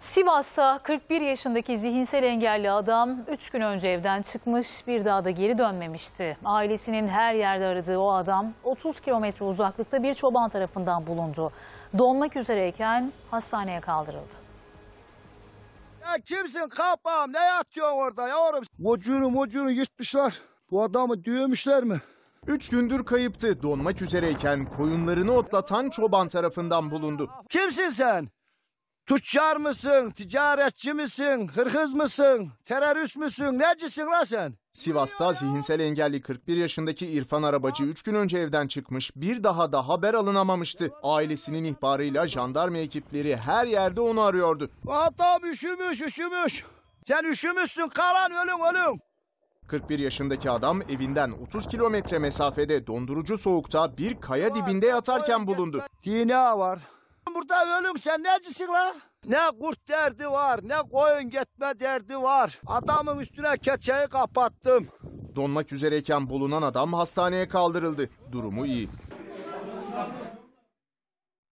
Sivas'ta 41 yaşındaki zihinsel engelli adam 3 gün önce evden çıkmış bir daha da geri dönmemişti. Ailesinin her yerde aradığı o adam 30 kilometre uzaklıkta bir çoban tarafından bulundu. Donmak üzereyken hastaneye kaldırıldı. Ya kimsin kapağım ne yatıyorsun orada yavrum? Vocuğunu vocuğunu gitmişler. Bu adamı düğmüşler mi? Üç gündür kayıptı. Donmak üzereyken koyunlarını otlatan çoban tarafından bulundu. Kimsin sen? Tüccar mısın, ticaretçi misin, hırhız mısın, terörist misin, necisin lan sen? Sivas'ta zihinsel engelli 41 yaşındaki İrfan Arabacı 3 gün önce evden çıkmış, bir daha da haber alınamamıştı. Ailesinin ihbarıyla jandarma ekipleri her yerde onu arıyordu. Adam üşümüş, üşümüş. Sen üşümüşsün, karan, ölüm, ölüm. 41 yaşındaki adam evinden 30 kilometre mesafede dondurucu soğukta bir kaya dibinde yatarken bulundu. Dina var. Burada sen. necisin la? Ne kurt derdi var, ne koyun gitme derdi var. Adamın üstüne keçeyi kapattım. Donmak üzereyken bulunan adam hastaneye kaldırıldı. Durumu iyi.